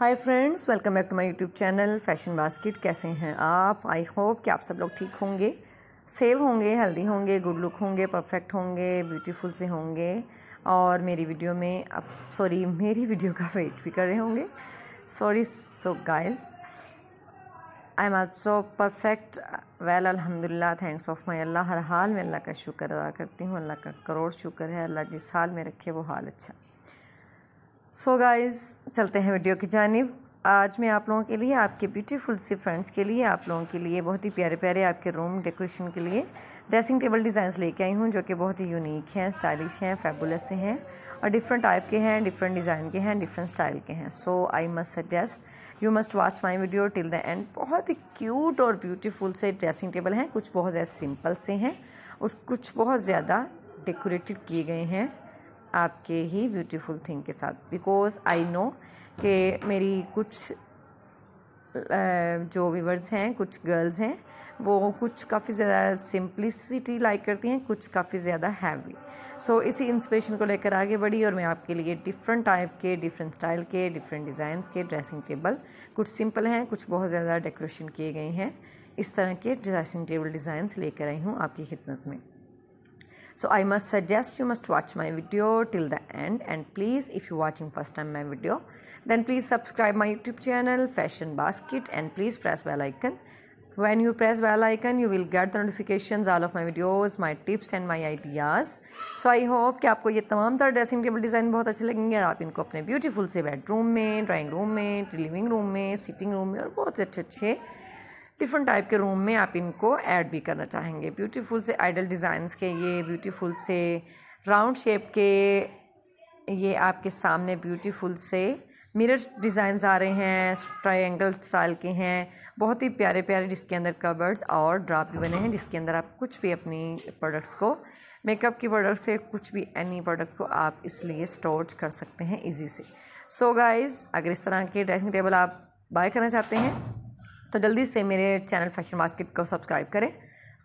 Hi friends welcome back to my YouTube channel fashion basket कैसे हैं आप I hope कि आप सब लोग ठीक होंगे सेव होंगे हेल्दी होंगे गुड लुक होंगे परफेक्ट होंगे ब्यूटीफुल से होंगे और मेरी वीडियो में आप सॉरी मेरी वीडियो का वेट भी कर रहे होंगे sorry so guys I am also perfect well अलहमदिल्ला थैंक्स ऑफ माई अल्लाह हर हाल में अल्लाह का शुक्र अदा करती हूँ अल्लाह का करोड़ शुक्र है अल्लाह जिस हाल में रखे वो हाल अच्छा सो गाइज़ गाइस चलते हैं वीडियो की जानब आज मैं आप लोगों के लिए आपके ब्यूटीफुल से फ्रेंड्स के लिए आप लोगों के लिए बहुत ही प्यारे प्यारे आपके रूम डेकोरेशन के लिए ड्रेसिंग टेबल डिज़ाइंस लेके आई हूँ जो कि बहुत ही यूनिक हैं स्टाइलिश हैं से हैं और डिफरेंट टाइप के हैं डिफरेंट डिज़ाइन के हैं डिफरेंट स्टाइल के हैं so I must suggest you must watch my video till the end बहुत ही क्यूट और ब्यूटीफुल से ड्रेसिंग टेबल हैं कुछ बहुत ज़्यादा सिंपल से हैं और कुछ बहुत ज़्यादा डेकोरेटेड किए गए हैं आपके ही ब्यूटीफुल थिंग के साथ बिकॉज आई नो कि मेरी कुछ जो व्यूवर्स हैं कुछ गर्ल्स हैं वो कुछ काफ़ी ज़्यादा सिंप्लिसिटी लाइक करती हैं कुछ काफ़ी ज़्यादा हैवी सो so, इसी इंस्पिरेशन को लेकर आगे बढ़ी और मैं आपके लिए डिफरेंट टाइप के डिफरेंट स्टाइल के डिफरेंट डिज़ाइंस के ड्रेसिंग टेबल कुछ सिंपल हैं कुछ बहुत ज़्यादा डेकोरेशन किए गए हैं इस तरह के ड्रेसिंग टेबल डिज़ाइंस लेकर आई हूँ आपकी खिदमत में so i must suggest you must watch my video till the end and please if you watching first time my video then please subscribe my youtube channel fashion basket and please press bell icon when you press bell icon you will get the notifications all of my videos my tips and my ideas so i hope ki aapko ye tamam tar dressing table design bahut अच्छे lagenge और आप इनको अपने beautiful से bedroom में drawing room में living room में sitting room में और बहुत अच्छे अच्छे डिफरेंट टाइप के रूम में आप इनको ऐड भी करना चाहेंगे ब्यूटीफुल से आइडल डिज़ाइंस के ये ब्यूटीफुल से राउंड शेप के ये आपके सामने ब्यूटीफुल से मिरर डिज़ाइंस आ रहे हैं ट्राइंगल स्टाइल के हैं बहुत ही प्यारे प्यारे जिसके अंदर कवर्ड्स और ड्राप भी बने हैं जिसके अंदर आप कुछ भी अपनी प्रोडक्ट्स को मेकअप की प्रोडक्ट्स से कुछ भी एनी प्रोडक्ट को आप इसलिए स्टोर कर सकते हैं इजी से सो so गाइस अगर इस तरह के ड्रेसिंग टेबल आप बाय करना चाहते हैं तो जल्दी से मेरे चैनल फैशन मार्केट को सब्सक्राइब करें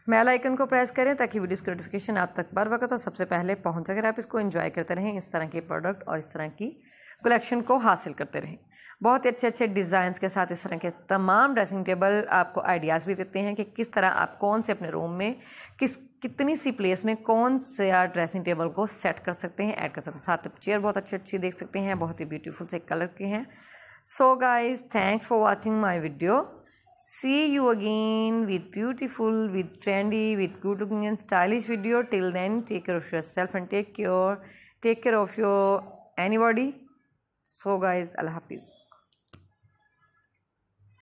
मेल आइकन को प्रेस करें ताकि वीडियोस की नोटिफिकेशन आप तक बार वक्त और सबसे पहले पहुंच अगर आप इसको एंजॉय करते रहें इस तरह के प्रोडक्ट और इस तरह की कलेक्शन को हासिल करते रहें बहुत ही अच्छे अच्छे डिज़ाइंस के साथ इस तरह के तमाम ड्रेसिंग टेबल आपको आइडियाज़ भी देते हैं कि किस तरह आप कौन से अपने रूम में किस कितनी सी प्लेस में कौन से आप ड्रेसिंग टेबल को सेट कर सकते हैं ऐड कर सकते हैं साथ चेयर बहुत अच्छी अच्छी देख सकते हैं बहुत ही ब्यूटीफुल से कलर के हैं so guys thanks for watching my video See you again with beautiful, with trendy, with good looking and stylish video. Till then, take care of yourself and take care. Take care of your anybody. So guys, Allah Hafiz.